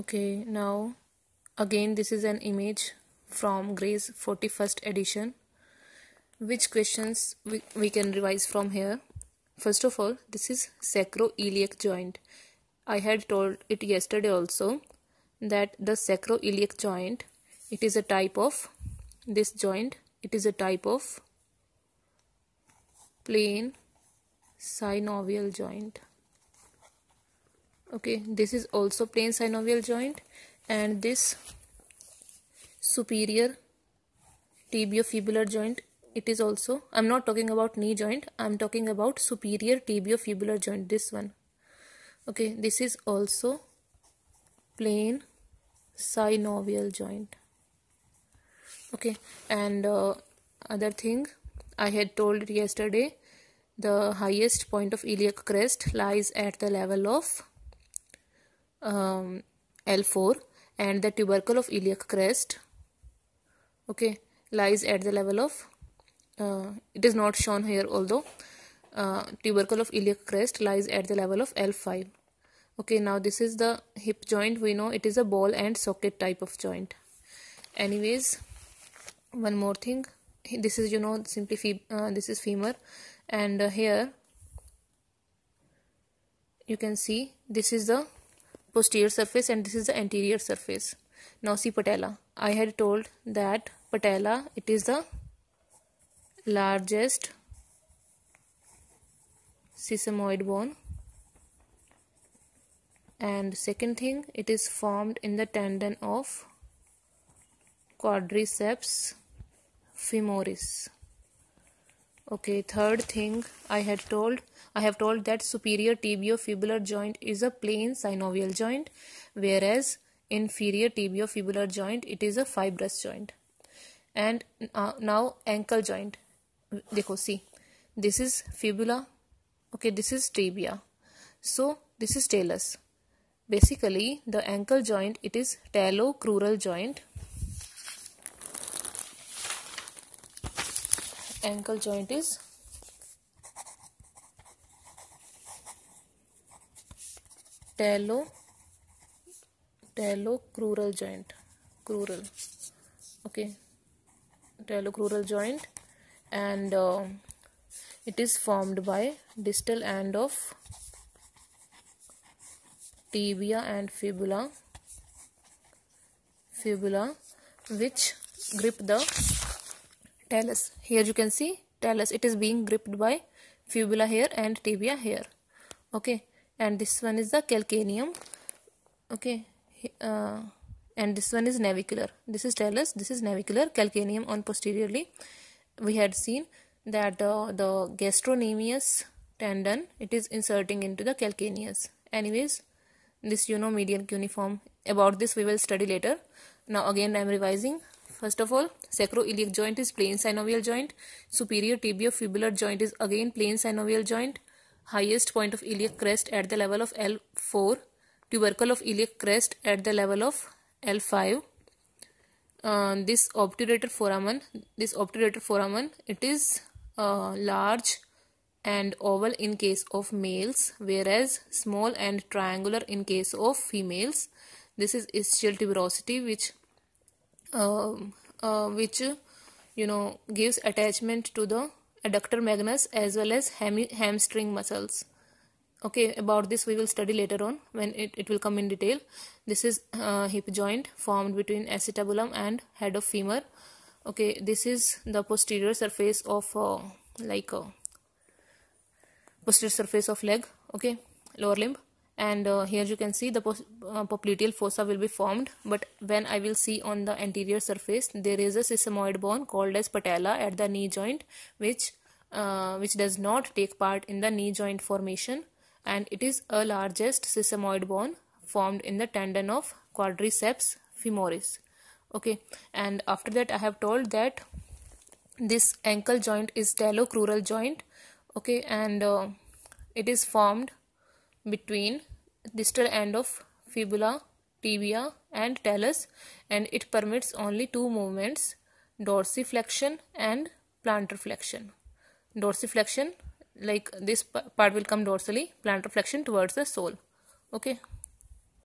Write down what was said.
okay now again this is an image from gray's 41st edition which questions we, we can revise from here first of all this is sacroiliac joint i had told it yesterday also that the sacroiliac joint it is a type of this joint it is a type of plane synovial joint okay this is also plain synovial joint and this superior tibiofibular joint it is also i'm not talking about knee joint i'm talking about superior tibiofibular joint this one okay this is also plain synovial joint okay and uh, other thing i had told yesterday the highest point of iliac crest lies at the level of um, L4 and the tubercle of iliac crest okay lies at the level of uh, it is not shown here although uh, tubercle of iliac crest lies at the level of L5 okay now this is the hip joint we know it is a ball and socket type of joint anyways one more thing this is you know simply fe uh, this is femur and uh, here you can see this is the posterior surface and this is the anterior surface. Now see patella. I had told that patella it is the largest sesamoid bone and second thing it is formed in the tendon of quadriceps femoris okay third thing i had told i have told that superior tibiofibular joint is a plain synovial joint whereas inferior tibiofibular joint it is a fibrous joint and uh, now ankle joint देखो सी this is fibula okay this is tibia so this is talus basically the ankle joint it is talocrural joint ankle joint is tallow crural joint crural okay crural joint and uh, it is formed by distal end of tibia and fibula fibula which grip the talus. Here you can see talus. It is being gripped by fibula here and tibia here. Okay. And this one is the calcaneum. Okay. Uh, and this one is navicular. This is talus. This is navicular. Calcaneum on posteriorly. We had seen that uh, the gastrocnemius tendon it is inserting into the calcaneus. Anyways, this you know medial cuneiform. About this we will study later. Now again I am revising First of all, sacroiliac joint is plain synovial joint. Superior tibiofibular joint is again plain synovial joint. Highest point of iliac crest at the level of L4. Tubercle of iliac crest at the level of L5. Uh, this obturator foramen, this obturator foramen, it is uh, large and oval in case of males, whereas small and triangular in case of females. This is ischial tuberosity, which uh, uh, which you know gives attachment to the adductor magnus as well as ham hamstring muscles okay about this we will study later on when it, it will come in detail this is uh, hip joint formed between acetabulum and head of femur okay this is the posterior surface of uh, like uh, posterior surface of leg okay lower limb and uh, here you can see the uh, popliteal fossa will be formed but when I will see on the anterior surface there is a sesamoid bone called as patella at the knee joint which uh, which does not take part in the knee joint formation and it is a largest sesamoid bone formed in the tendon of quadriceps femoris okay and after that I have told that this ankle joint is talocrural joint okay and uh, it is formed between distal end of fibula, tibia and talus and it permits only two movements dorsiflexion and plantar flexion. Dorsiflexion like this part will come dorsally, plantar flexion towards the sole. Okay.